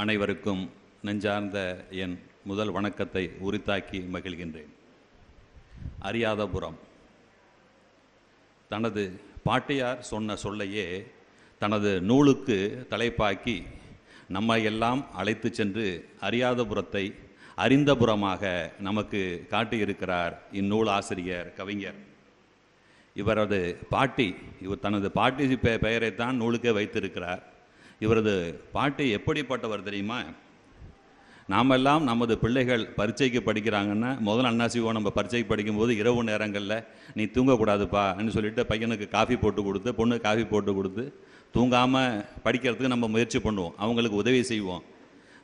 அனைவருக்கும் நெஞ்சார்ந்த என் முதல் வணக்கத்தை உரித்தாக்கி மகிழ்கின்றேன் அறியாதபுரம் தனது பாட்டியார் சொன்ன சொல்லையே தனது நூலுக்கு தலைப்பாக்கி நம்மையெல்லாம் அழைத்து சென்று அறியாதபுரத்தை அறிந்தபுறமாக நமக்கு காட்டியிருக்கிறார் இந்நூல் ஆசிரியர் கவிஞர் இவரது பாட்டி இவர் தனது பாட்டி பெ பெயரைத்தான் நூலுக்கே வைத்திருக்கிறார் இவரது பாட்டி எப்படிப்பட்டவர் தெரியுமா நாமெல்லாம் நமது பிள்ளைகள் பரீட்சைக்கு படிக்கிறாங்கன்னா முதல் அண்ணாசிவோ நம்ம பரீட்சைக்கு படிக்கும்போது இரவு நேரங்களில் நீ தூங்கக்கூடாதுப்பான்னு சொல்லிட்டு பையனுக்கு காஃபி போட்டு கொடுத்து பொண்ணுக்கு காஃபி போட்டு கொடுத்து தூங்காமல் படிக்கிறதுக்கு நம்ம முயற்சி பண்ணுவோம் அவங்களுக்கு உதவி செய்வோம்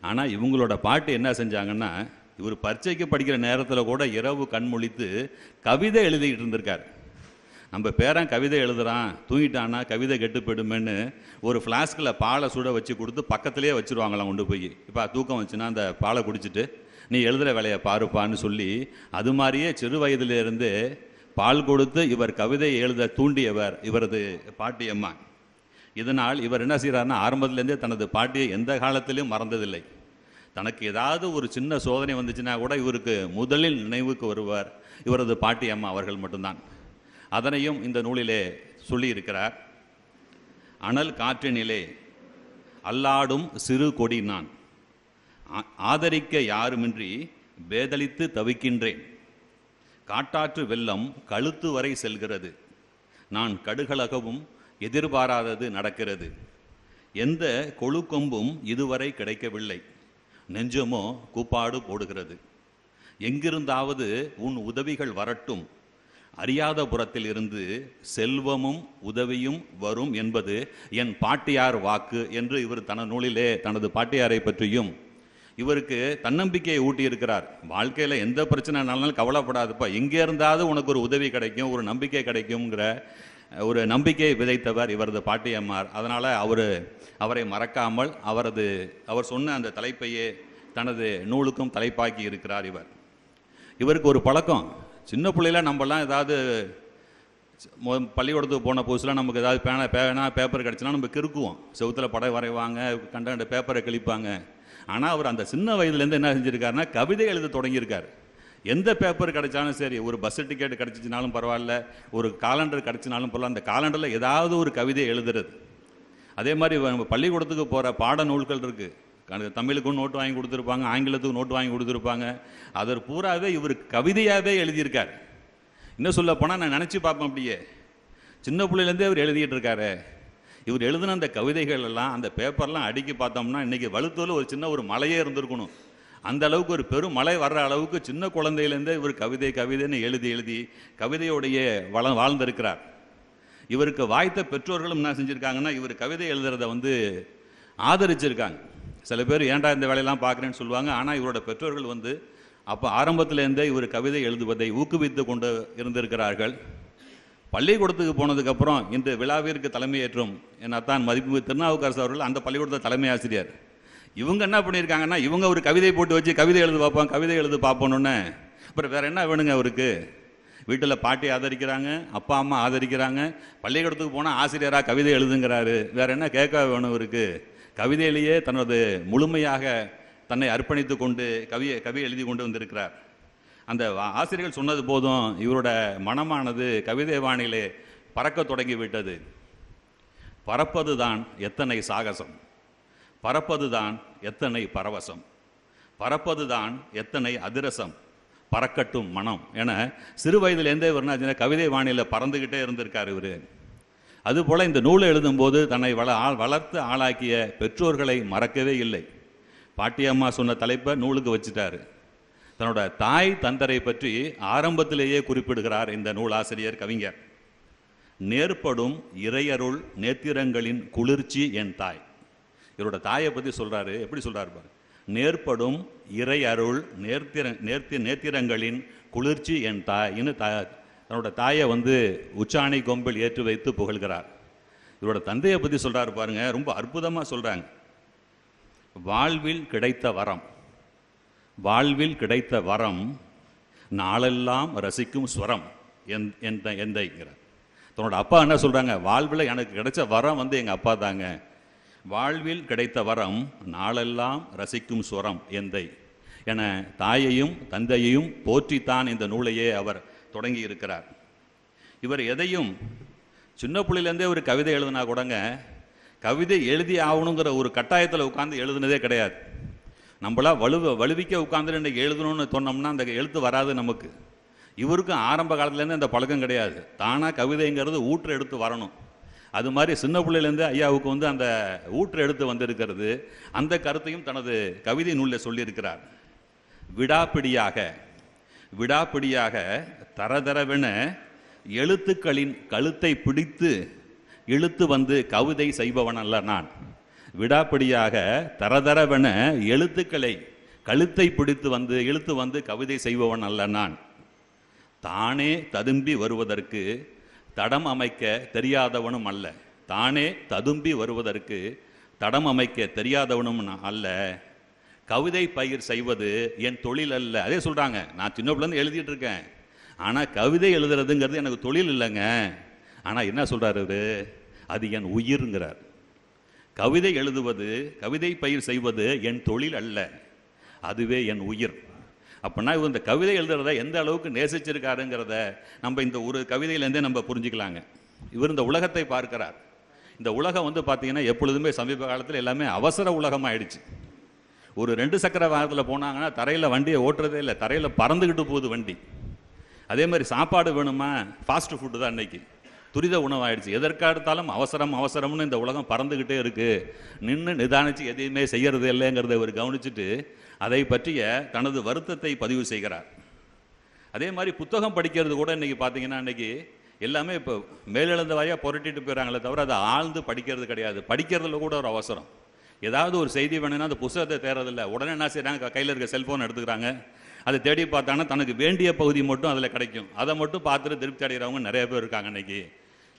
ஆனால் இவங்களோட பாட்டு என்ன செஞ்சாங்கன்னா இவர் பரீட்சைக்கு படிக்கிற நேரத்தில் கூட இரவு கண்மொழித்து கவிதை எழுதிக்கிட்டு இருந்திருக்கார் நம்ம பேரன் கவிதை எழுதுகிறான் தூங்கிட்டான்னா கவிதை கெட்டு ஒரு ஃப்ளாஸ்கில் பாலை சுட வச்சு கொடுத்து பக்கத்துலேயே வச்சுருவாங்களாம் கொண்டு போய் இப்போ தூக்கம் வச்சுன்னா அந்த பாலை குடிச்சிட்டு நீ எழுதுகிற வேலையை பாருப்பான்னு சொல்லி அது மாதிரியே சிறு வயதிலிருந்து பால் கொடுத்து இவர் கவிதை எழுத தூண்டியவர் இவரது பாட்டியம்மா இதனால் இவர் என்ன செய்கிறார்னா ஆரம்பத்துலேருந்தே தனது பாட்டியை எந்த காலத்திலையும் மறந்ததில்லை தனக்கு ஏதாவது ஒரு சின்ன சோதனை வந்துச்சுன்னா கூட இவருக்கு முதலில் நினைவுக்கு வருவார் இவரது பாட்டி அம்மா அவர்கள் மட்டும்தான் அதனையும் இந்த நூலிலே சொல்லியிருக்கிறார் அனல் காற்றினிலே அல்லாடும் சிறு கொடி நான் ஆதரிக்க யாருமின்றி பேதலித்து தவிக்கின்றேன் காட்டாற்று வெள்ளம் கழுத்து வரை செல்கிறது நான் கடுகளகவும் எதிர்பாராதது நடக்கிறது எந்த கொழு இதுவரை கிடைக்கவில்லை நெஞ்சமோ கூப்பாடு போடுகிறது எங்கிருந்தாவது உன் உதவிகள் வரட்டும் அறியாத புறத்தில் இருந்து செல்வமும் உதவியும் வரும் என்பது என் பாட்டியார் வாக்கு என்று இவர் தன நூலிலே தனது பாட்டியாரை பற்றியும் இவருக்கு தன்னம்பிக்கையை ஊட்டியிருக்கிறார் வாழ்க்கையில் எந்த பிரச்சனைனாலும் கவலைப்படாதுப்பா எங்கே இருந்தாவது உனக்கு ஒரு உதவி கிடைக்கும் ஒரு நம்பிக்கை கிடைக்குங்கிற ஒரு நம்பிக்கையை விதைத்தவர் இவரது பாட்டியம்மார் அதனால் அவர் அவரை மறக்காமல் அவரது அவர் சொன்ன அந்த தலைப்பையே தனது நூலுக்கும் தலைப்பாக்கி இருக்கிறார் இவர் இவருக்கு ஒரு பழக்கம் சின்ன பிள்ளையில நம்மலாம் ஏதாவது பள்ளிக்கூடத்துக்கு போன புதுசில் நமக்கு ஏதாவது பேனா பேனா பேப்பர் கிடச்சினா நம்ம கிறுக்குவோம் செவத்தில் படம் வரைவாங்க கண்ட கண்ட பேப்பரை கிழிப்பாங்க ஆனால் அவர் அந்த சின்ன வயதுலேருந்து என்ன செஞ்சுருக்காருனா கவிதை எழுத தொடங்கியிருக்காரு எந்த பேப்பர் கிடைச்சாலும் சரி ஒரு பஸ் டிக்கெட் கிடைச்சிச்சினாலும் பரவாயில்ல ஒரு காலண்டர் கிடச்சினாலும் பரவாயில்ல அந்த காலண்டரில் ஏதாவது ஒரு கவிதை எழுதுறது அதே மாதிரி நம்ம பள்ளிக்கூடத்துக்கு போகிற பாட நூல்கள் இருக்குது தமிழுக்கும் நோட்டு வாங்கி கொடுத்துருப்பாங்க ஆங்கிலத்துக்கும் நோட்டு வாங்கி கொடுத்துருப்பாங்க அதர் பூராவே இவர் கவிதையாகவே எழுதியிருக்கார் இன்னும் சொல்ல போனால் நான் நினச்சி பார்ப்பேன் அப்படியே சின்ன பிள்ளையிலேருந்தே அவர் எழுதிட்டு இருக்காரு இவர் எழுதின அந்த கவிதைகள் எல்லாம் அந்த பேப்பர்லாம் அடுக்கி பார்த்தோம்னா இன்றைக்கி வலுத்தோல் ஒரு சின்ன ஒரு மலையே இருந்திருக்கணும் அந்த அளவுக்கு ஒரு பெரும் மழை வர்ற அளவுக்கு சின்ன குழந்தையிலேருந்தே இவர் கவிதை கவிதைன்னு எழுதி எழுதி கவிதையுடைய வள வாழ்ந்திருக்கிறார் இவருக்கு வாய்த்த பெற்றோர்களும் என்ன செஞ்சுருக்காங்கன்னா இவர் கவிதை எழுதுறத வந்து ஆதரிச்சிருக்காங்க சில பேர் ஏன்டா இந்த வேலையெல்லாம் பார்க்குறேன்னு சொல்லுவாங்க ஆனால் இவரோட பெற்றோர்கள் வந்து அப்போ ஆரம்பத்திலேருந்தே இவர் கவிதை எழுதுவதை ஊக்குவித்து கொண்டு இருந்திருக்கிறார்கள் பள்ளிக்கூடத்துக்கு போனதுக்கப்புறம் இந்த விழாவிற்கு தலைமையேற்றும் என்னத்தான் மதிப்பு திருநாவுக்கரசு அவர்கள் அந்த பள்ளிக்கூடத்தை தலைமை ஆசிரியர் இவங்க என்ன பண்ணியிருக்காங்கன்னா இவங்க ஒரு கவிதை போட்டு வச்சு கவிதை எழுது பார்ப்போம் கவிதை எழுது பார்ப்போன்னு அப்புறம் வேறு என்ன வேணுங்க அவருக்கு வீட்டில் பாட்டி ஆதரிக்கிறாங்க அப்பா அம்மா ஆதரிக்கிறாங்க பள்ளிக்கூடத்துக்கு போனால் ஆசிரியராக கவிதை எழுதுங்கிறாரு வேறு என்ன கேட்க வேணும் இவருக்கு கவிதையிலேயே தனது முழுமையாக தன்னை அர்ப்பணித்து கொண்டு கவியை கவி எழுதி கொண்டு வந்திருக்கிறார் அந்த ஆசிரியர்கள் சொன்னது போதும் இவரோட மனமானது கவிதை வானிலே பறக்க தொடங்கிவிட்டது பறப்பதுதான் எத்தனை சாகசம் பறப்பதுதான் எத்தனை பரவசம் பறப்பதுதான் எத்தனை அதிரசம் பறக்கட்டும் மனம் என சிறு இவர்னா கவிதை வாணியில் பறந்துக்கிட்டே இருந்திருக்கார் இவர் அதுபோல் இந்த நூலை எழுதும்போது தன்னை வள ஆள் வளர்த்து ஆளாக்கிய பெற்றோர்களை மறக்கவே இல்லை பாட்டியம்மா சொன்ன தலைப்பை நூலுக்கு வச்சுட்டார் தன்னோட தாய் தந்தரை பற்றி ஆரம்பத்திலேயே குறிப்பிடுகிறார் இந்த நூலாசிரியர் கவிஞர் நேர்படும் இறையருள் நேத்திரங்களின் குளிர்ச்சி என் தாய் இவரோட தாயை பற்றி சொல்கிறாரு எப்படி சொல்கிறாரு பாரு நேர்படும் இறை அருள் நேர்த்திர நேர்த்தி நேத்திரங்களின் குளிர்ச்சி என் தாயின்னு தா தன்னோட தாயை வந்து உச்சாணி கொம்பில் ஏற்றி வைத்து புகழ்கிறார் இவரோட தந்தையை பற்றி சொல்கிறாரு பாருங்கள் ரொம்ப அற்புதமாக சொல்கிறாங்க வாழ்வில் கிடைத்த வரம் வாழ்வில் கிடைத்த வரம் நாளெல்லாம் ரசிக்கும் ஸ்வரம் என் எந்த எந்தைங்கிறார் தன்னோட அப்பா என்ன சொல்கிறாங்க வாழ்வில் எனக்கு கிடைச்ச வரம் வந்து எங்கள் அப்பா தாங்க வாழ்வில் கிடைத்த வரம் நாளெல்லாம் ரசிக்கும் சுரம் எந்தை என தாயையும் தந்தையையும் போற்றித்தான் இந்த நூலையே அவர் தொடங்கி இருக்கிறார் இவர் எதையும் சின்ன பிள்ளையிலேருந்தே ஒரு கவிதை எழுதினா கூடங்க கவிதை எழுதி ஆகணுங்கிற ஒரு கட்டாயத்தில் உட்காந்து எழுதுனதே கிடையாது நம்மளா வலுவ வலுவிக்க உட்காந்து இன்றைக்கி எழுதணும்னு சொன்னோம்னா அந்த எழுத்து வராது நமக்கு இவருக்கும் ஆரம்ப காலத்துலேருந்து அந்த பழக்கம் கிடையாது தானாக கவிதைங்கிறது ஊற்று எடுத்து வரணும் அது மாதிரி சின்ன பிள்ளையிலேருந்து ஐயாவுக்கு வந்து அந்த ஊற்று எடுத்து வந்திருக்கிறது அந்த கருத்தையும் தனது கவிதை நூலில் சொல்லியிருக்கிறார் விடாப்பிடியாக விடாப்பிடியாக தரதரவென எழுத்துக்களின் கழுத்தை பிடித்து இழுத்து வந்து கவிதை செய்பவன் அல்ல நான் விடாப்பிடியாக தரதரவென எழுத்துக்களை கழுத்தை பிடித்து வந்து இழுத்து வந்து கவிதை செய்பவன் அல்ல நான் தானே ததும்பி வருவதற்கு தடம் அமைக்க தெரியாதவனும் அல்ல தானே ததும்பி வருவதற்கு தடம் அமைக்க தெரியாதவனும் அல்ல கவிதை பயிர் செய்வது என் தொழில் அல்ல அதே சொல்கிறாங்க நான் சின்ன பிள்ளைந்து எழுதிட்டு இருக்கேன் ஆனால் கவிதை எழுதுறதுங்கிறது எனக்கு தொழில் இல்லைங்க ஆனால் என்ன சொல்கிறார் அவர் அது என் உயிருங்கிறார் கவிதை எழுதுவது கவிதை பயிர் செய்வது என் தொழில் அல்ல அதுவே என் உயிர் அப்படின்னா இவர் இந்த கவிதை எழுதுறத எந்த அளவுக்கு நேசிச்சிருக்காருங்கிறத நம்ம இந்த ஒரு கவிதையிலேருந்தே நம்ம புரிஞ்சுக்கலாங்க இவர் இந்த உலகத்தை பார்க்கிறார் இந்த உலகம் வந்து பார்த்திங்கன்னா எப்பொழுதுமே சமீப காலத்தில் எல்லாமே அவசர உலகம் ஆயிடுச்சு ஒரு ரெண்டு சக்கர வாகனத்தில் போனாங்கன்னா தரையில் வண்டியை ஓட்டுறதே இல்லை தரையில் பறந்துக்கிட்டு போகுது வண்டி அதே மாதிரி சாப்பாடு வேணுமா ஃபாஸ்ட் ஃபுட்டு தான் இன்னைக்கு துரித உணவாயிடுச்சு எடுத்தாலும் அவசரம் அவசரம்னு இந்த உலகம் பறந்துக்கிட்டே இருக்குது நின்று நிதானித்து எதையுமே செய்கிறது இல்லைங்கிறத இவர் கவனிச்சுட்டு அதை பற்றிய தனது வருத்தத்தை பதிவு செய்கிறார் அதே மாதிரி புத்தகம் படிக்கிறது கூட இன்றைக்கி பார்த்தீங்கன்னா இன்றைக்கி எல்லாமே இப்போ மேலெழுந்த வாரியாக புரட்டிட்டு போயிடறாங்களே தவிர அதை ஆழ்ந்து படிக்கிறது கிடையாது படிக்கிறதுல கூட ஒரு அவசரம் ஏதாவது ஒரு செய்தி வேணும்னா அந்த புத்தகத்தை தேர்றதில்ல உடனே என்ன செய்கிறாங்க கையில் இருக்க செல்ஃபோன் எடுத்துக்கிறாங்க அதை தேடி பார்த்தாங்கன்னா தனக்கு வேண்டிய பகுதி மட்டும் அதில் கிடைக்கும் அதை மட்டும் பார்த்துட்டு திருப்தி அடைகிறவங்க நிறைய பேர் இருக்காங்க இன்றைக்கி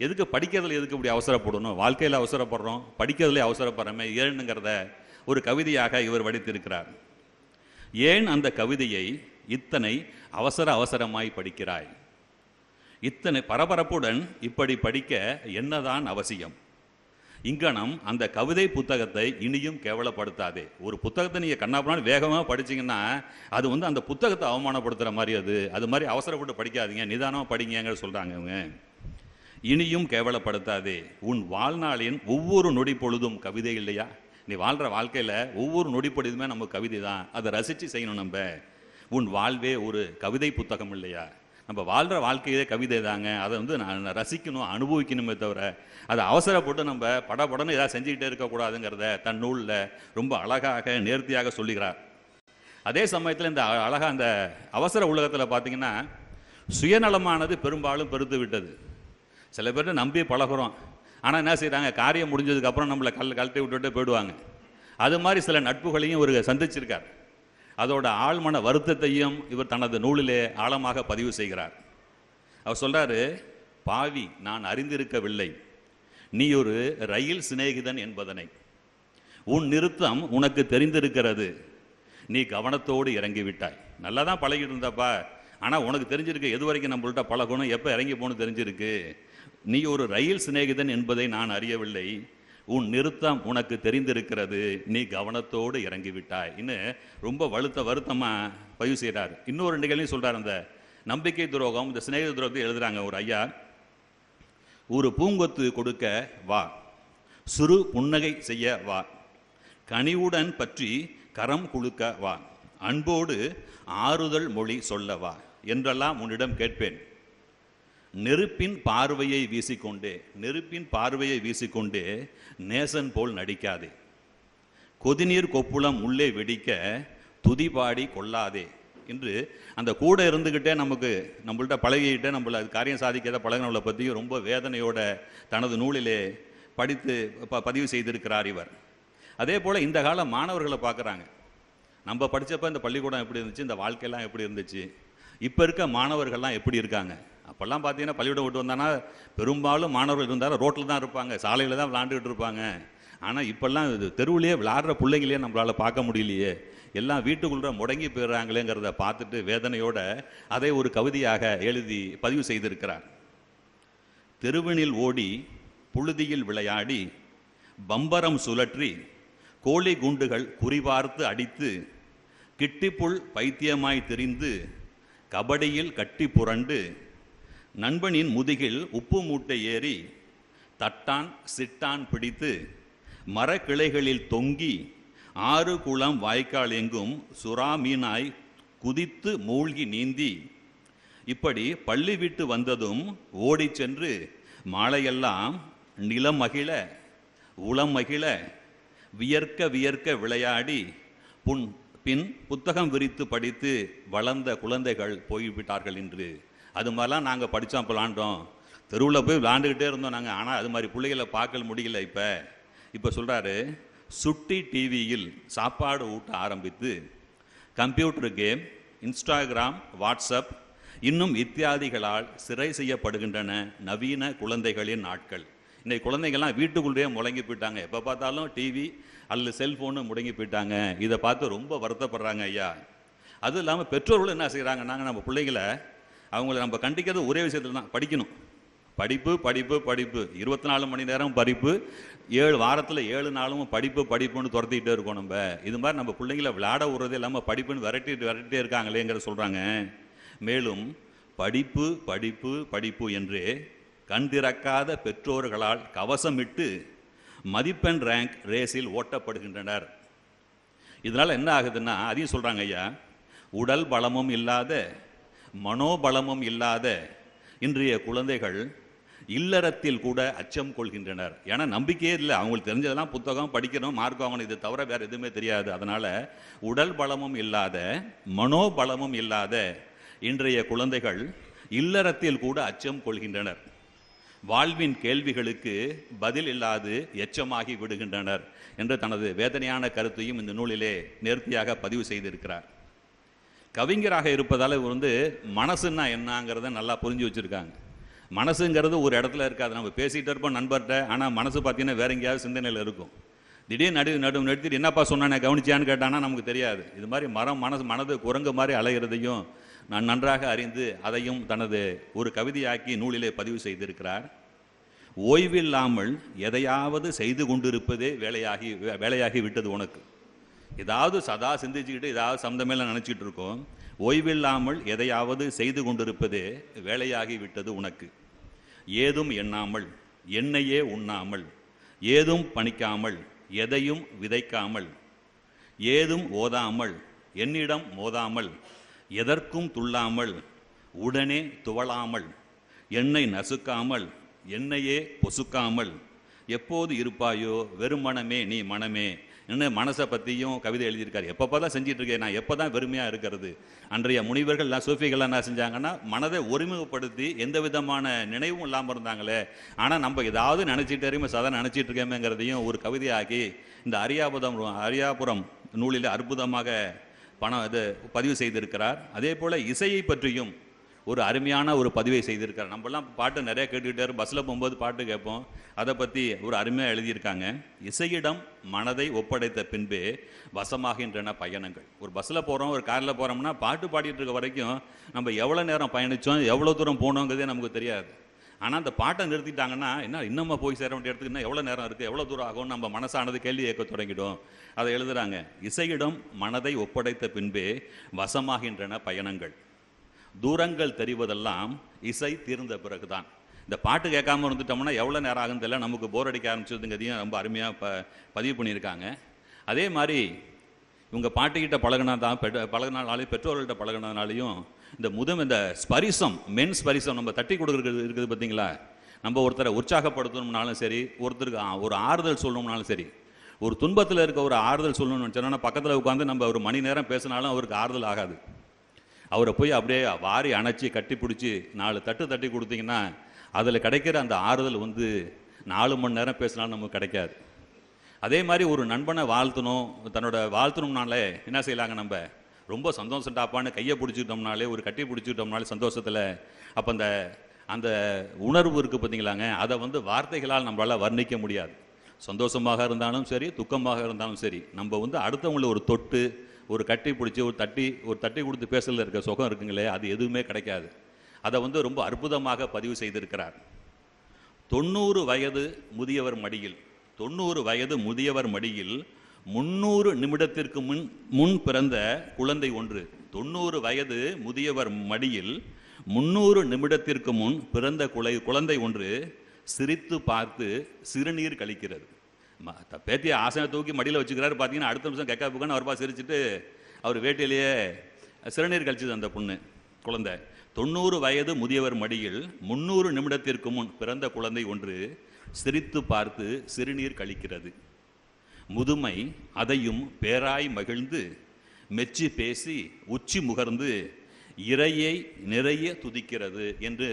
எதுக்கு படிக்கிறதுல எதுக்கு இப்படி அவசரப்படணும் வாழ்க்கையில் அவசரப்படுறோம் படிக்கிறதுலே அவசரப்படுறமே ஏழுங்கிறத ஒரு கவிதையாக இவர் வடித்திருக்கிறார் ஏன் அந்த கவிதையை இத்தனை அவசர அவசரமாய் படிக்கிறாய் இத்தனை பரபரப்புடன் இப்படி படிக்க என்னதான் அவசியம் இங்கனம் அந்த கவிதை புத்தகத்தை இனியும் கேவலப்படுத்தாதே ஒரு புத்தகத்தை நீங்கள் கண்ணாப்பினாலும் வேகமாக படிச்சிங்கன்னா அது வந்து அந்த புத்தகத்தை அவமானப்படுத்துகிற மாதிரி அது அது மாதிரி அவசரப்பட்டு படிக்காதீங்க நிதானமாக படிங்கங்க சொல்கிறாங்க அவங்க இனியும் கேவலப்படுத்தாதே உன் வாழ்நாளின் ஒவ்வொரு நொடி பொழுதும் கவிதை இல்லையா நீ வாழ்கிற வாழ்க்கையில் ஒவ்வொரு நொடிப்படியுமே நம்ம கவிதை தான் அதை ரசித்து செய்யணும் நம்ம உன் வாழ்வே ஒரு கவிதை புத்தகம் இல்லையா நம்ம வாழ்கிற வாழ்க்கையே கவிதை தாங்க அதை வந்து நான் ரசிக்கணும் அனுபவிக்கணுமே தவிர அதை அவசரப்பட்டு நம்ம படப்படன்னு ஏதாவது செஞ்சுக்கிட்டே இருக்கக்கூடாதுங்கிறத தன் நூலில் ரொம்ப அழகாக நேர்த்தியாக சொல்லுகிறார் அதே சமயத்தில் இந்த அழகாக அந்த அவசர உலகத்தில் பார்த்திங்கன்னா சுயநலமானது பெரும்பாலும் பெருத்து விட்டது சில பேர் நம்பி பழகிறோம் ஆனால் என்ன செய்கிறாங்க காரியம் முடிஞ்சதுக்கப்புறம் நம்மளை கல் கழட்டி விட்டுட்டு போயிடுவாங்க அது மாதிரி சில நட்புகளையும் இவர் சந்திச்சிருக்கார் அதோட ஆழ்மன வருத்தத்தையும் இவர் தனது நூலிலே ஆழமாக பதிவு செய்கிறார் அவர் சொல்கிறாரு பாவி நான் அறிந்திருக்கவில்லை நீ ஒரு ரயில் சிநேகிதன் என்பதனை உன் நிறுத்தம் உனக்கு தெரிந்திருக்கிறது நீ கவனத்தோடு இறங்கிவிட்டாய் நல்லா தான் பழகிட்டு இருந்தப்பா ஆனால் உனக்கு தெரிஞ்சிருக்கு எது வரைக்கும் நம்மள்ட்ட பழகணும் எப்போ இறங்கி போகணும் தெரிஞ்சிருக்கு நீ ஒரு ரயில் சிநேகிதன் என்பதை நான் அறியவில்லை உன் நிறுத்தம் உனக்கு தெரிந்திருக்கிறது நீ கவனத்தோடு இறங்கிவிட்டாய் இன்னும் ரொம்ப வலுத்த வருத்தமாக பதிவு செய்கிறார் இன்னொரு நிகழ்ச்சி சொல்கிறார் அந்த நம்பிக்கை துரோகம் இந்த சிநேக துரோகத்தை எழுதுகிறாங்க ஒரு ஐயா ஒரு பூங்கொத்து கொடுக்க வா சுறு புன்னகை செய்ய வா கனிவுடன் பற்றி கரம் குழுக்க வா அன்போடு ஆறுதல் மொழி சொல்ல வா என்றெல்லாம் உன்னிடம் கேட்பேன் நெருப்பின் பார்வையை வீசிக்கொண்டே நெருப்பின் பார்வையை வீசிக்கொண்டே நேசன் போல் நடிக்காதே கொதிநீர் கொப்புளம் உள்ளே வெடிக்க துதிபாடி கொள்ளாதே என்று அந்த கூட இருந்துக்கிட்டே நமக்கு நம்மள்கிட்ட பழகிக்கிட்டே நம்மளை அது காரியம் சாதிக்காத பழகினவளை பற்றியும் ரொம்ப வேதனையோட தனது நூலிலே படித்து ப பதிவு செய்திருக்கிறார் இவர் அதே போல் இந்த கால மாணவர்களை பார்க்குறாங்க நம்ம படித்தப்போ இந்த பள்ளிக்கூடம் எப்படி இருந்துச்சு இந்த வாழ்க்கையெல்லாம் எப்படி இருந்துச்சு இப்போ இருக்க மாணவர்கள்லாம் எப்படி இருக்காங்க அப்போல்லாம் பார்த்தீங்கன்னா பள்ளிக்கூடம் விட்டு வந்தானா பெரும்பாலும் மாணவர்கள் இருந்தாலும் ரோட்டில் தான் இருப்பாங்க சாலையில் தான் விளாண்டுகிட்டு இருப்பாங்க ஆனால் இப்போல்லாம் இது தெருவிலேயே விளாடுற பிள்ளைங்களே நம்மளால் பார்க்க முடியலையே எல்லாம் வீட்டுக்குள்ளே முடங்கி போயிடுறாங்களேங்கிறத பார்த்துட்டு வேதனையோட அதை ஒரு கவிதையாக எழுதி பதிவு செய்திருக்கிறார் தெருவினில் ஓடி புழுதியில் விளையாடி பம்பரம் சுழற்றி கோழி குண்டுகள் குறிபார்த்து அடித்து கிட்டிப்புள் பைத்தியமாய் தெரிந்து கபடியில் கட்டி புரண்டு நண்பனின் முதுகில் உப்பு மூட்டை ஏறி தட்டான் சிட்டான் பிடித்து மரக்கிளைகளில் தொங்கி ஆறு குளம் வாய்க்கால் எங்கும் சுறா மீனாய் குதித்து மூழ்கி நீந்தி இப்படி பள்ளி விட்டு வந்ததும் ஓடி சென்று மாலையெல்லாம் நிலம் மகிழ உளம் மகிழ வியர்க்க வியர்க்க விளையாடி புன் பின் புத்தகம் விரித்து படித்து வளர்ந்த குழந்தைகள் போய்விட்டார்கள் என்று அது மாதிரிலாம் நாங்கள் படித்தோம் அப்போ விளாண்டோம் தெருவில் போய் விளாண்டுக்கிட்டே இருந்தோம் நாங்கள் ஆனால் அது மாதிரி பிள்ளைகளை பார்க்க முடியல இப்போ இப்போ சொல்கிறாரு சுட்டி டிவியில் சாப்பாடு ஊட்ட ஆரம்பித்து கம்ப்யூட்டர் கேம் இன்ஸ்டாகிராம் வாட்ஸ்அப் இன்னும் இத்தியாதிகளால் சிறை செய்யப்படுகின்றன நவீன குழந்தைகளின் நாட்கள் இன்றைக்கு குழந்தைகள்லாம் வீட்டுக்குள்ளேயே முடங்கி போயிட்டாங்க எப்போ பார்த்தாலும் டிவி அல்லது செல்ஃபோனு முடங்கி போயிட்டாங்க இதை பார்த்து ரொம்ப வருத்தப்படுறாங்க ஐயா அதுவும் இல்லாமல் பெற்றோர்களும் என்ன செய்கிறாங்கன்னாங்க நம்ம பிள்ளைங்களை அவங்கள நம்ம கண்டிக்கிறது ஒரே விஷயத்தில் தான் படிக்கணும் படிப்பு படிப்பு படிப்பு இருபத்தி நாலு மணி நேரம் படிப்பு ஏழு வாரத்தில் ஏழு நாளும் படிப்பு படிப்புன்னு துரத்திக்கிட்டே இருக்கோம் நம்ம இது மாதிரி நம்ம பிள்ளைங்களை விளையாட விடுறது இல்லாமல் படிப்புன்னு விரட்டி விரட்டே இருக்காங்களேங்கிற சொல்கிறாங்க மேலும் படிப்பு படிப்பு படிப்பு என்று கண் திறக்காத பெற்றோர்களால் கவசமிட்டு மதிப்பெண் ரேங்க் ரேஸில் ஓட்டப்படுகின்றனர் இதனால் என்ன ஆகுதுன்னா அதையும் சொல்கிறாங்க ஐயா உடல் பலமும் இல்லாத மனோபலமும் இல்லாத இன்றைய குழந்தைகள் இல்லறத்தில் கூட அச்சம் கொள்கின்றனர் ஏன்னா நம்பிக்கையே இல்லை அவங்களுக்கு தெரிஞ்சதெல்லாம் புத்தகம் படிக்கணும் மார்க் வாங்கணும் இது தவிர வேறு எதுவுமே தெரியாது அதனால் உடல் பலமும் இல்லாத மனோபலமும் இல்லாத இன்றைய குழந்தைகள் இல்லறத்தில் கூட அச்சம் கொள்கின்றனர் வாழ்வின் கேள்விகளுக்கு பதில் இல்லாது எச்சமாகி விடுகின்றனர் என்று தனது வேதனையான கருத்தையும் இந்த நூலிலே நேர்த்தியாக பதிவு செய்திருக்கிறார் கவிஞராக இருப்பதால் இவர் வந்து மனசுன்னா என்னங்கிறத நல்லா புரிஞ்சு வச்சுருக்காங்க மனசுங்கிறது ஒரு இடத்துல இருக்காது நம்ம பேசிகிட்டு இருப்போம் நண்பர்கிட்ட ஆனால் மனசு பார்த்தீங்கன்னா வேற எங்கேயாவது சிந்தனையில் இருக்கும் திடீர்னு நடு நடு நிறுத்திட்டு என்னப்பா சொன்னானே கவனிச்சான்னு கேட்டானா நமக்கு தெரியாது இது மாதிரி மரம் மனசு மனது குரங்கு மாதிரி அலைகிறதையும் நான் நன்றாக அறிந்து அதையும் தனது ஒரு கவிதையாக்கி நூலிலே பதிவு செய்திருக்கிறார் ஓய்வில்லாமல் எதையாவது செய்து கொண்டிருப்பதே வேலையாகி வேலையாகி விட்டது உனக்கு ஏதாவது சதா சிந்திச்சுக்கிட்டு ஏதாவது சம்மந்தமேலாம் நினச்சிக்கிட்டு இருக்கோம் ஓய்வில்லாமல் எதையாவது செய்து கொண்டிருப்பது வேலையாகி விட்டது உனக்கு ஏதும் எண்ணாமல் எண்ணெயே உண்ணாமல் ஏதும் பணிக்காமல் எதையும் விதைக்காமல் ஏதும் ஓதாமல் என்னிடம் மோதாமல் எதற்கும் துள்ளாமல் உடனே துவளாமல் என்னை நசுக்காமல் என்னையே பொசுக்காமல் எப்போது இருப்பாயோ வெறுமனமே நீ மனமே நின்று மனசை பற்றியும் கவிதை எழுதியிருக்காரு எப்பப்போ தான் செஞ்சிட்டு இருக்கேன் நான் எப்போ தான் வெறுமையாக இருக்கிறது அன்றைய முனிவர்கள் எல்லாம் சூஃபிகள்லாம் என்ன செஞ்சாங்கன்னா மனதை ஒருமுகப்படுத்தி எந்த விதமான நினைவும் இல்லாமல் இருந்தாங்களே ஆனால் நம்ம ஏதாவது நினச்சிட்டு அறியுமே சாதாரண நினச்சிட்டு இருக்கேமேங்கிறதையும் ஒரு கவிதையாக்கி இந்த அரியாபுரம் அரியாபுரம் நூலில் அற்புதமாக பணம் இது பதிவு செய்திருக்கிறார் அதே போல் இசையை பற்றியும் ஒரு அருமையான ஒரு பதிவை செய்திருக்கார் நம்மலாம் பாட்டு நிறைய கேட்டுக்கிட்டார் பஸ்ஸில் போகும்போது பாட்டு கேட்போம் அதை பற்றி ஒரு அருமையாக எழுதியிருக்காங்க இசையிடம் மனதை ஒப்படைத்த பின்பு வசமாகின்றன பயணங்கள் ஒரு பஸ்ஸில் போகிறோம் ஒரு காரில் போகிறோம்னா பாட்டு பாடிட்டு இருக்க வரைக்கும் நம்ம எவ்வளோ நேரம் பயணித்தோம் எவ்வளோ தூரம் போனோங்கிறதே நமக்கு தெரியாது ஆனால் அந்த பாட்டை நிறுத்திட்டாங்கன்னா என்ன இன்னும் போய் சேர வேண்டிய இடத்துக்கு என்ன எவ்வளோ நேரம் இருக்குது எவ்வளோ தூரம் ஆகும் நம்ம மனசானது கேள்வி கேட்க தொடங்கிடும் அதை எழுதுகிறாங்க இசையிடம் மனதை ஒப்படைத்த பின்பே வசமாகின்றன பயணங்கள் தூரங்கள் தெரிவதெல்லாம் இசை தீர்ந்த பிறகுதான் இந்த பாட்டு கேட்காம இருந்துட்டோம்னா எவ்வளோ நேரம் ஆகும் தெரியல நமக்கு போர் அடிக்க ஆரம்பிச்சதுங்கிறதையும் ரொம்ப அருமையாக ப பதிவு பண்ணியிருக்காங்க அதே மாதிரி இவங்க பாட்டிக்கிட்ட பழகினா தான் பெட் பழகினாலையும் பெற்றோர்கள்ட்ட பழகினாலையும் இந்த முதம் இந்த ஸ்பரிசம் மென் ஸ்பரிசம் நம்ம தட்டி கொடுக்குறது இருக்குது பார்த்தீங்களா நம்ம ஒருத்தரை உற்சாகப்படுத்தணும்னாலும் சரி ஒருத்தருக்கு ஒரு ஆறுதல் சொல்லணும்னாலும் சரி ஒரு துன்பத்தில் இருக்க ஒரு ஆறுதல் சொல்லணும்னு சொன்னால் பக்கத்தில் உட்காந்து நம்ம ஒரு மணி நேரம் பேசினாலும் அவருக்கு ஆறுதல் ஆகாது அவரை போய் அப்படியே வாரி அணைச்சி கட்டி பிடிச்சி நாலு தட்டு தட்டி கொடுத்தீங்கன்னா அதில் கிடைக்கிற அந்த ஆறுதல் வந்து நாலு மணி நேரம் பேசினாலும் நமக்கு கிடைக்காது அதே மாதிரி ஒரு நண்பனை வாழ்த்தணும் தன்னோட வாழ்த்தணும்னாலே என்ன செய்யலாங்க நம்ம ரொம்ப சந்தோஷம் டாப்பான்னு கையை பிடிச்சிக்கிட்டோம்னாலே ஒரு கட்டி பிடிச்சிக்கிட்டோம்னாலே சந்தோஷத்தில் அப்போ அந்த அந்த உணர்வு இருக்குது பார்த்தீங்களாங்க அதை வந்து வார்த்தைகளால் நம்மளால் வர்ணிக்க முடியாது சந்தோஷமாக இருந்தாலும் சரி துக்கமாக இருந்தாலும் சரி நம்ம வந்து அடுத்தவங்களை ஒரு தொட்டு ஒரு கட்டி பிடிச்சி ஒரு தட்டி ஒரு தட்டி கொடுத்து பேசல இருக்க சுகம் இருக்குங்களே அது எதுவுமே கிடைக்காது அதை வந்து ரொம்ப அற்புதமாக பதிவு செய்திருக்கிறார் தொண்ணூறு வயது முதியவர் மடியில் தொண்ணூறு வயது முதியவர் மடியில் முன்னூறு நிமிடத்திற்கு முன் முன் பிறந்த குழந்தை ஒன்று தொண்ணூறு வயது முதியவர் மடியில் முன்னூறு நிமிடத்திற்கு முன் பிறந்த குழை குழந்தை ஒன்று சிரித்து பார்த்து சிறுநீர் கழிக்கிறது பேத்தி ஆசனை தூக்கி மடியில் வச்சுக்கிறாரு பார்த்தீங்கன்னா அடுத்த நிமிஷம் கக்கா புக்கான்னு அவர் பா சிரிச்சுட்டு அவர் வேட்டையிலேயே சிறுநீர் கழிச்சது அந்த பொண்ணு குழந்தை தொண்ணூறு வயது முதியவர் மடியில் முந்நூறு நிமிடத்திற்கு முன் பிறந்த குழந்தை ஒன்று சிரித்து பார்த்து சிறுநீர் கழிக்கிறது முதுமை அதையும் பேராய் மகிழ்ந்து மெச்சி பேசி உச்சி முகர்ந்து இறையை நிறைய துதிக்கிறது என்று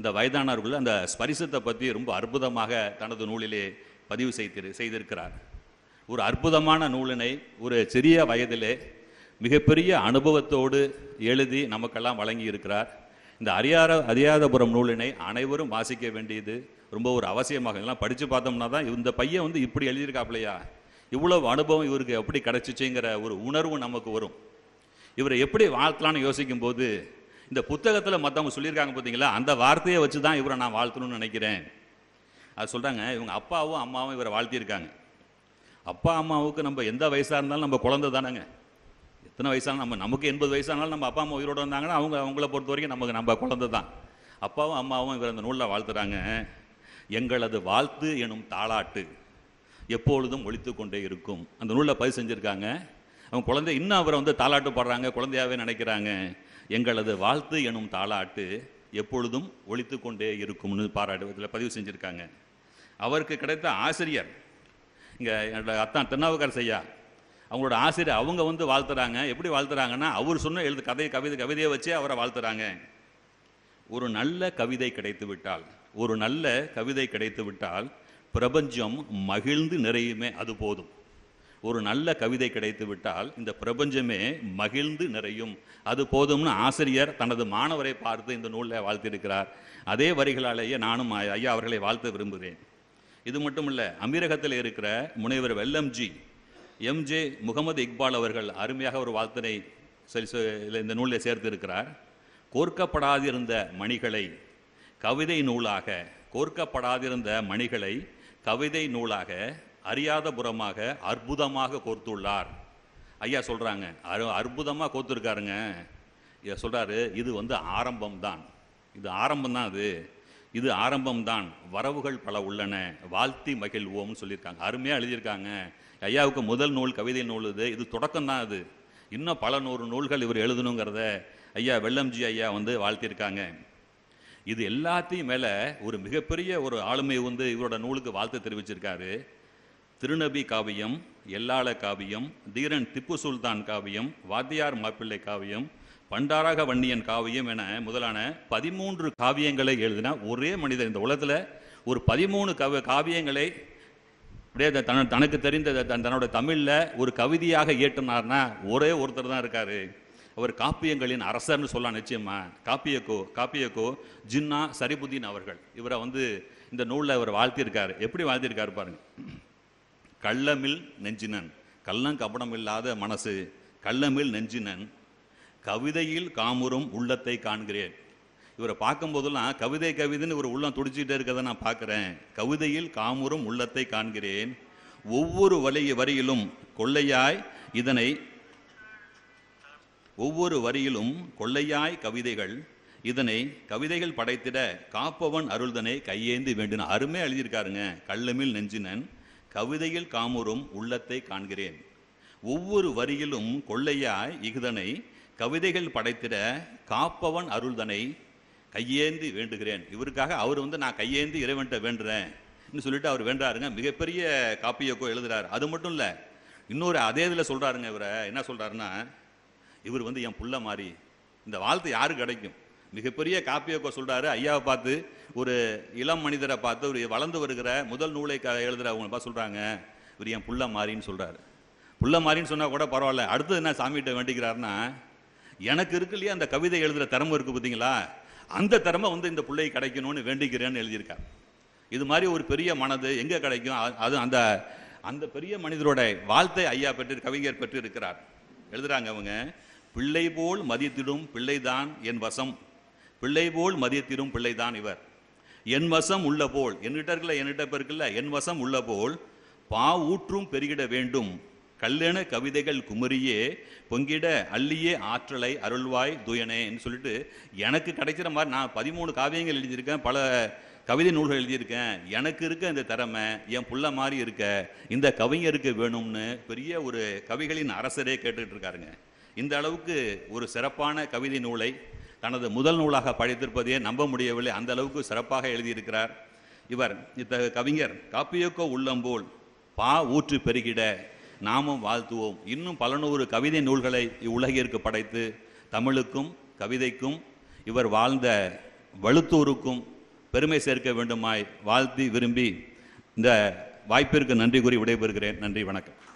இந்த வயதானவர்கள் அந்த ஸ்பரிசத்தை பற்றி ரொம்ப அற்புதமாக தனது நூலிலே பதிவு செய்திரு செய்திருக்கிறார் ஒரு அற்புதமான நூலினை ஒரு சிறிய வயதிலே மிகப்பெரிய அனுபவத்தோடு எழுதி நமக்கெல்லாம் வழங்கி இருக்கிறார் இந்த அரியார அரியாதபுரம் நூலினை அனைவரும் வாசிக்க வேண்டியது ரொம்ப ஒரு அவசியமாக இதெல்லாம் படித்து பார்த்தோம்னா தான் இந்த பையன் வந்து இப்படி எழுதியிருக்காப்லையா இவ்வளவு அனுபவம் இவருக்கு எப்படி கிடச்சிச்சுங்கிற ஒரு உணர்வு நமக்கு வரும் இவரை எப்படி வாழ்த்தலான்னு யோசிக்கும் போது இந்த புத்தகத்தில் மற்றவங்க சொல்லியிருக்காங்க பார்த்தீங்களா அந்த வார்த்தையை வச்சு தான் இவரை நான் வாழ்த்தணும்னு நினைக்கிறேன் அது சொல்கிறாங்க இவங்க அப்பாவும் அம்மாவும் இவரை வாழ்த்தியிருக்காங்க அப்பா அம்மாவுக்கு நம்ம எந்த வயசாக இருந்தாலும் நம்ம குழந்தை தானேங்க எத்தனை வயசான நம்ம நமக்கு எண்பது வயசானாலும் நம்ம அப்பா அம்மா உயிரோடு வந்தாங்கன்னா அவங்க அவங்கள பொறுத்த வரைக்கும் நமக்கு நம்ம குழந்தை தான் அப்பாவும் அம்மாவும் இவர் அந்த நூலில் வாழ்த்துறாங்க எங்களது வாழ்த்து எனும் தாளாட்டு எப்பொழுதும் ஒழித்து கொண்டே இருக்கும் அந்த நூலில் பதிவு செஞ்சுருக்காங்க அவங்க குழந்தை இன்னும் அவரை வந்து தாளாட்டு பாடுறாங்க குழந்தையாகவே நினைக்கிறாங்க எங்களது வாழ்த்து எனும் தாளாட்டு எப்பொழுதும் ஒழித்து கொண்டே இருக்கும்னு பாராட்டு பதிவு செஞ்சுருக்காங்க அவருக்கு கிடைத்த ஆசிரியர் இங்கே என்னோட அத்தான் திருநாவுக்கரசு செய்யா அவங்களோட ஆசிரியர் அவங்க வந்து வாழ்த்துறாங்க எப்படி வாழ்த்துறாங்கன்னா அவர் சொன்ன எழுது கதை கவிதை கவிதையை வச்சே அவரை வாழ்த்துறாங்க ஒரு நல்ல கவிதை கிடைத்து விட்டால் ஒரு நல்ல கவிதை கிடைத்து விட்டால் பிரபஞ்சம் மகிழ்ந்து நிறையுமே அது போதும் ஒரு நல்ல கவிதை கிடைத்து விட்டால் இந்த பிரபஞ்சமே மகிழ்ந்து நிறையும் அது போதும்னு ஆசிரியர் தனது மாணவரை பார்த்து இந்த நூலில் வாழ்த்திருக்கிறார் அதே வரிகளாலேயே நானும் ஐயா அவர்களை வாழ்த்த விரும்புகிறேன் இது மட்டும் இல்லை அமீரகத்தில் இருக்கிற முனைவர் வெல்லம்ஜி எம்ஜே முகமது இக்பால் அவர்கள் அருமையாக ஒரு வார்த்தனை இந்த நூலில் சேர்த்திருக்கிறார் கோர்க்கப்படாதிருந்த மணிகளை கவிதை நூலாக கோர்க்கப்படாதிருந்த மணிகளை கவிதை நூலாக அறியாத புறமாக அற்புதமாக கோர்த்துள்ளார் ஐயா சொல்கிறாங்க அரு அற்புதமாக கோர்த்துருக்காருங்க சொல்கிறாரு இது வந்து ஆரம்பம் தான் இது ஆரம்பம் தான் அது இது ஆரம்பம்தான் வரவுகள் பல உள்ளன வாழ்த்தி மகிழ்வோம்னு சொல்லியிருக்காங்க அருமையாக எழுதியிருக்காங்க ஐயாவுக்கு முதல் நூல் கவிதை நூல் இது இது தொடக்கம் தான் அது இன்னும் பல நூறு நூல்கள் இவர் எழுதணுங்கிறத ஐயா வெள்ளம்ஜி ஐயா வந்து வாழ்த்தியிருக்காங்க இது எல்லாத்தையும் மேலே ஒரு மிகப்பெரிய ஒரு ஆளுமை வந்து இவரோட நூலுக்கு வாழ்த்து தெரிவிச்சிருக்காரு திருநபி காவியம் எல்லாள காவியம் தீரன் திப்பு சுல்தான் காவியம் வாத்தியார் மாப்பிள்ளை காவியம் பண்டாராக வன்னியன் காவியம் என முதலான பதிமூன்று காவியங்களை எழுதினா ஒரே மனிதன் இந்த உலகத்தில் ஒரு பதிமூணு கவ காவியங்களை அப்படியே தன தனக்கு தெரிந்த தன்னோட தமிழில் ஒரு கவிதையாக இயற்றினார்னா ஒரே ஒருத்தர் தான் இருக்கார் அவர் காப்பியங்களின் அரசர்னு சொல்லலாம் நிச்சயமா காப்பியக்கோ காப்பியக்கோ ஜின்னா சரிபுதீன் அவர்கள் இவரை வந்து இந்த நூலில் அவர் வாழ்த்தியிருக்காரு எப்படி வாழ்த்தியிருக்காரு பாருங்க கள்ளமில் நெஞ்சினன் கள்ளம் கபடம் இல்லாத மனசு கள்ளமில் நெஞ்சினன் கவிதையில் காமுறும் உள்ளத்தை காண்கிறேன் இவரை பார்க்கும்போதெல்லாம் கவிதை கவிதைன்னு இவர் உள்ளம் துடிச்சிக்கிட்டே இருக்கிறத நான் பார்க்குறேன் கவிதையில் காமுறும் உள்ளத்தை காண்கிறேன் ஒவ்வொரு வலி வரியிலும் கொள்ளையாய் இதனை ஒவ்வொரு வரியிலும் கொள்ளையாய் கவிதைகள் இதனை கவிதைகள் படைத்திட காப்பவன் அருள்தனை கையேந்தி வேண்டின அருமை எழுதியிருக்காருங்க கள்ளமில் நெஞ்சினன் கவிதையில் காமுறும் உள்ளத்தை காண்கிறேன் ஒவ்வொரு வரியிலும் கொள்ளையாய் இகுதனை கவிதைகள் படைத்திட காப்பவன் அருள்தனை கையேந்தி வேண்டுகிறேன் இவருக்காக அவர் வந்து நான் கையேந்தி இறைவன்ட்ட வேண்டுறேன் சொல்லிட்டு அவர் வேண்டாருங்க மிகப்பெரிய காப்பியக்கோ எழுதுறார் அது மட்டும் இல்லை இன்னொரு அதே இதில் சொல்கிறாருங்க இவரை என்ன சொல்கிறாருன்னா இவர் வந்து என் புள்ள மாறி இந்த வாழ்த்து யாருக்கு கிடைக்கும் மிகப்பெரிய காப்பியக்கோ சொல்கிறாரு ஐயாவை பார்த்து ஒரு இளம் மனிதரை பார்த்து ஒரு வளர்ந்து வருகிற முதல் நூலை க அவங்க பார்த்து சொல்கிறாங்க இவர் என் புள்ள மாறின்னு சொல்கிறாரு புள்ள மாறின்னு சொன்னால் கூட பரவாயில்ல அடுத்தது என்ன சாமிகிட்ட வேண்டிக்கிறாருன்னா எனக்கு இருக்கு இல்லையா அந்த கவிதை எழுதுகிற திறமை இருக்குது பார்த்தீங்களா அந்த திறமை வந்து இந்த பிள்ளை கிடைக்கணும்னு வேண்டிக்கிறேன்னு எழுதியிருக்கேன் இது மாதிரி ஒரு பெரிய மனது எங்கே கிடைக்கும் அது அந்த அந்த பெரிய மனிதரோட வாழ்த்தை ஐயா பெற்று கவிஞர் பெற்று இருக்கிறார் எழுதுகிறாங்க அவங்க பிள்ளை போல் மதித்திடும் பிள்ளைதான் என் வசம் பிள்ளை போல் மதியத்திடும் பிள்ளைதான் இவர் என் வசம் உள்ள போல் என்கிட்ட இருக்கல என்கிட்ட இப்போ இருக்குல்ல என் வசம் உள்ள போல் பா ஊற்றும் பெருகிட வேண்டும் கல்லென கவிதைகள் குமரியே பொங்கிட அள்ளியே ஆற்றலை அருள்வாய் துயனே சொல்லிட்டு எனக்கு கிடைக்கிற மாதிரி நான் பதிமூணு காவியங்கள் எழுதியிருக்கேன் பல கவிதை நூல்கள் எழுதியிருக்கேன் எனக்கு இருக்க இந்த திறமை என் புள்ள மாதிரி இருக்க இந்த கவிஞருக்கு வேணும்னு பெரிய ஒரு கவிகளின் அரசரே கேட்டுக்கிட்டு இருக்காருங்க இந்த அளவுக்கு ஒரு சிறப்பான கவிதை நூலை தனது முதல் நூலாக படைத்திருப்பதையே நம்ப முடியவில்லை அந்த அளவுக்கு சிறப்பாக எழுதியிருக்கிறார் இவர் இத்தகைய கவிஞர் காப்பியோக்கோ உள்ளம்போல் பா ஊற்று பெருகிட நாமும் வாழ்த்துவோம் இன்னும் பல நூறு கவிதை நூல்களை இவ்வுலகிற்கு படைத்து தமிழுக்கும் கவிதைக்கும் இவர் வாழ்ந்த வழுத்தூருக்கும் பெருமை சேர்க்க வேண்டுமாய் வாழ்த்தி விரும்பி இந்த வாய்ப்பிற்கு நன்றி கூறி விடைபெறுகிறேன் நன்றி வணக்கம்